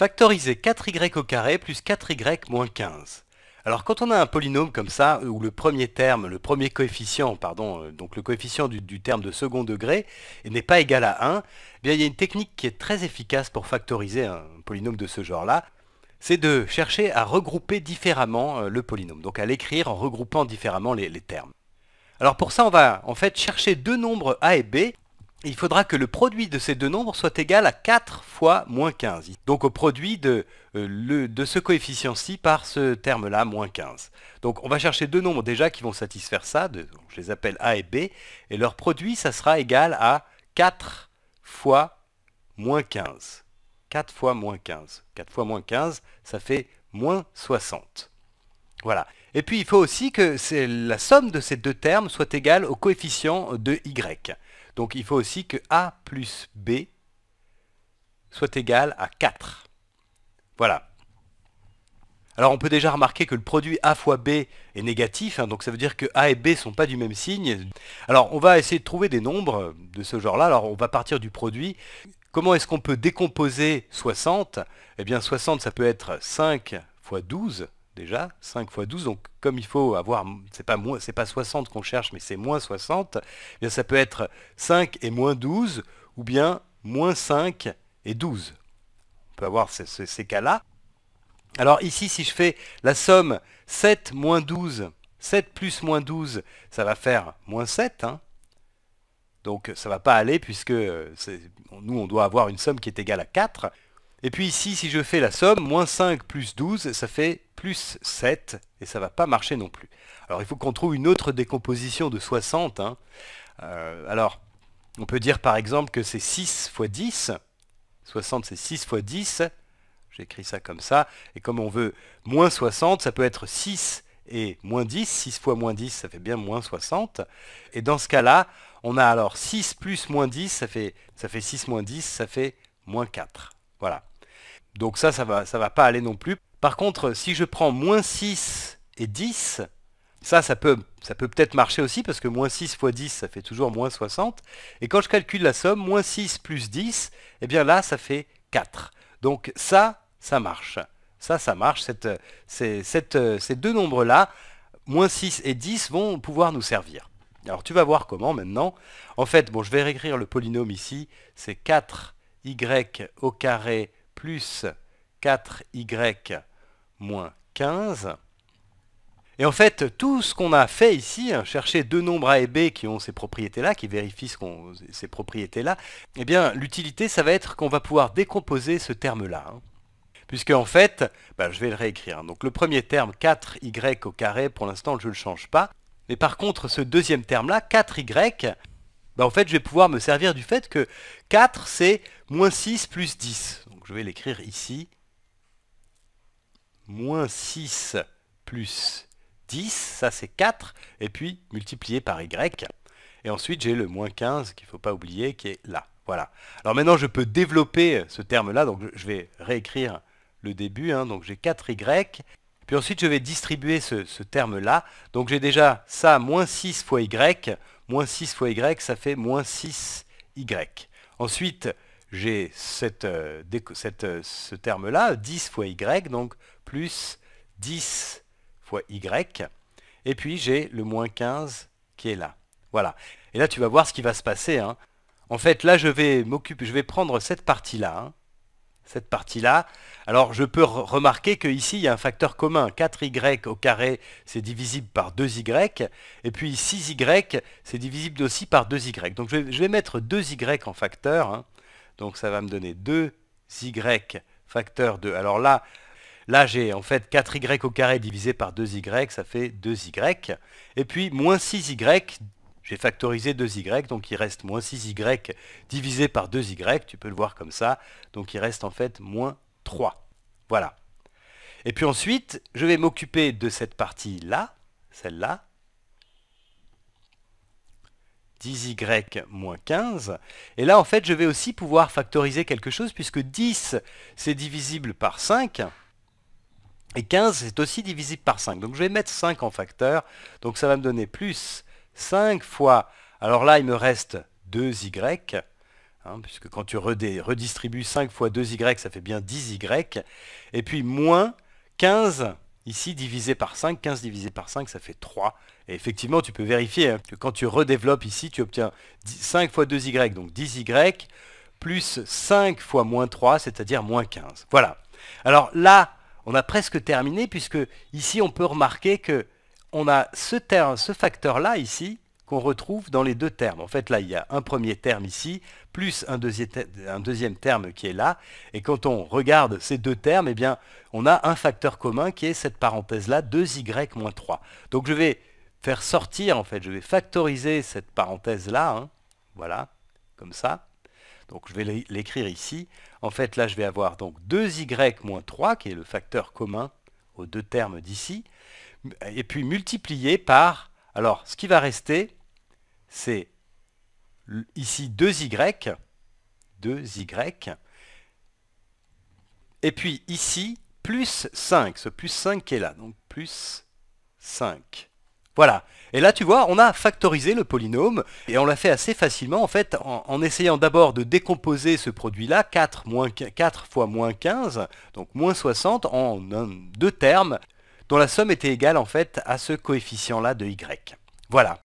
Factoriser 4y au carré plus 4y moins 15. Alors quand on a un polynôme comme ça, où le premier terme, le premier coefficient, pardon, euh, donc le coefficient du, terme de second degré n'est pas égal à 1, eh bien il y a une technique qui est très efficace pour factoriser un polynôme de ce genre-là, c'est de chercher à regrouper différemment euh, le polynôme, donc à l'écrire en regroupant différemment les termes. Alors pour ça, on va en fait chercher deux nombres a et b il faudra que le produit de ces deux nombres soit égal à 4 fois moins 15. Donc au produit euh, de, ce coefficient-ci par ce terme-là, moins 15. Donc on va chercher deux nombres déjà qui vont satisfaire ça, je les appelle A et B, et leur produit, ça sera égal à 4 fois moins 15. 4 fois moins 15. 4 fois moins 15, ça fait moins 60. Voilà. Et puis il faut aussi que la somme de ces deux termes soit égale au coefficient de y. Donc il faut aussi que A plus B soit égal à 4. Voilà. Alors on peut déjà remarquer que le produit A fois B est négatif, hein, donc ça veut dire que A et B ne sont pas du même signe. Alors on va essayer de trouver des nombres de ce genre-là, alors on va partir du produit. Comment est-ce qu'on peut décomposer 60 Eh bien 60 ça peut être 5 fois 12, déjà, 5 fois 12, donc comme il faut avoir, c'est pas, pas 60 qu'on cherche, mais c'est moins 60, eh ça peut être 5 et moins 12, ou bien moins 5 et 12. On peut avoir ces, cas-là. Alors ici, si je fais la somme 7 moins 12, 7 plus moins 12, ça va faire moins 7. Hein. Donc ça ne va pas aller puisque euh, nous, on doit avoir une somme qui est égale à 4. Et puis ici, si je fais la somme, moins 5 plus 12, ça fait plus 7, et ça ne va pas marcher non plus. Alors il faut qu'on trouve une autre décomposition de 60. Hein. Euh, alors, on peut dire par exemple que c'est 6 fois 10. 60 c'est 6 fois 10. J'écris ça comme ça. Et comme on veut moins 60, ça peut être 6 et moins 10. 6 fois moins 10, ça fait bien moins 60. Et dans ce cas-là, on a alors 6 plus moins 10, ça ça fait 6 moins 10, ça fait moins 4. Voilà. Donc ça, ça ne va pas aller non plus. Par contre, si je prends moins 6 et 10, ça, ça peut peut être marcher aussi, parce que moins 6 fois 10, ça fait toujours moins 60. Et quand je calcule la somme, moins 6 plus 10, eh bien là, ça fait 4. Donc ça, ça marche. Ça, ça marche. ces, deux nombres-là, moins 6 et 10, vont pouvoir nous servir. Alors tu vas voir comment maintenant. En fait, bon, je vais réécrire le polynôme ici. C'est 4y au carré plus 4y moins 15. Et en fait, tout ce qu'on a fait ici, hein, chercher deux nombres A et B qui ont ces propriétés-là, qui vérifient ces propriétés-là, eh bien, l'utilité, ça va être qu'on va pouvoir décomposer ce terme-là. Hein. Puisque en fait, bah, je vais le réécrire. Hein. Donc le premier terme, 4y au carré, pour l'instant, je ne le change pas. Mais par contre, ce deuxième terme-là, 4y, bah, en fait, je vais pouvoir me servir du fait que 4, c'est moins 6 plus 10 je vais l'écrire ici. Moins 6 plus 10, ça c'est 4, et puis multiplié par y. Et ensuite j'ai le moins 15 qu'il ne faut pas oublier qui est là. Voilà. Alors maintenant je peux développer ce terme-là, donc je vais réécrire le début, hein. donc j'ai 4y, puis ensuite je vais distribuer ce, ce terme-là, donc j'ai déjà ça, moins 6 fois y, moins 6 fois y, ça fait moins 6y. Ensuite, j'ai euh, euh, ce terme-là, 10 fois y, donc plus 10 fois y, et puis j'ai le moins 15 qui est là. Voilà. Et là, tu vas voir ce qui va se passer. Hein. En fait, là, je vais m'occuper, je vais prendre cette partie-là. Hein. Cette partie-là. Alors, je peux remarquer qu'ici, il y a un facteur commun. 4y au carré, c'est divisible par 2y. Et puis 6y, c'est divisible aussi par 2y. Donc, je vais, mettre 2y en facteur. Hein. Donc ça va me donner 2y facteur 2. Alors là, là j'ai en fait 4y au carré divisé par 2y, ça fait 2y. Et puis moins 6y, j'ai factorisé 2y, donc il reste moins 6y divisé par 2y, tu peux le voir comme ça. Donc il reste en fait moins 3. Voilà. Et puis ensuite, je vais m'occuper de cette partie-là, celle-là, 10y moins 15. Et là, en fait, je vais aussi pouvoir factoriser quelque chose, puisque 10, c'est divisible par 5, et 15, c'est aussi divisible par 5. Donc je vais mettre 5 en facteur, donc ça va me donner plus 5 fois... Alors là, il me reste 2y, hein, puisque quand tu redistribues 5 fois 2y, ça fait bien 10y, et puis moins 15 Ici, divisé par 5, 15 divisé par 5, ça fait 3. Et effectivement, tu peux vérifier hein, que quand tu redéveloppes ici, tu obtiens 5 fois 2y, donc 10y, plus 5 fois moins 3, c'est-à-dire moins 15. Voilà. Alors là, on a presque terminé, puisque ici, on peut remarquer qu'on a ce facteur-là, ici, qu'on retrouve dans les deux termes. En fait, là, il y a un premier terme ici, plus un, deuxième terme qui est là. Et quand on regarde ces deux termes, eh bien, on a un facteur commun qui est cette parenthèse-là, 2y moins 3. Donc je vais faire sortir, en fait, je vais factoriser cette parenthèse-là. Hein. voilà, comme ça. Donc je vais l'écrire ici. En fait, là, je vais avoir donc 2y moins 3, qui est le facteur commun aux deux termes d'ici, et puis multiplié par, alors, ce qui va rester, c'est ici 2y, 2y, et puis ici, plus 5, ce plus 5 qui est là, donc plus 5. Voilà. Et là, tu vois, on a factorisé le polynôme, et on l'a fait assez facilement, en fait, en, essayant d'abord de décomposer ce produit-là, 4, 4 fois moins 15, donc moins 60, en deux termes, dont la somme était égale, en fait, à ce coefficient-là de y. Voilà.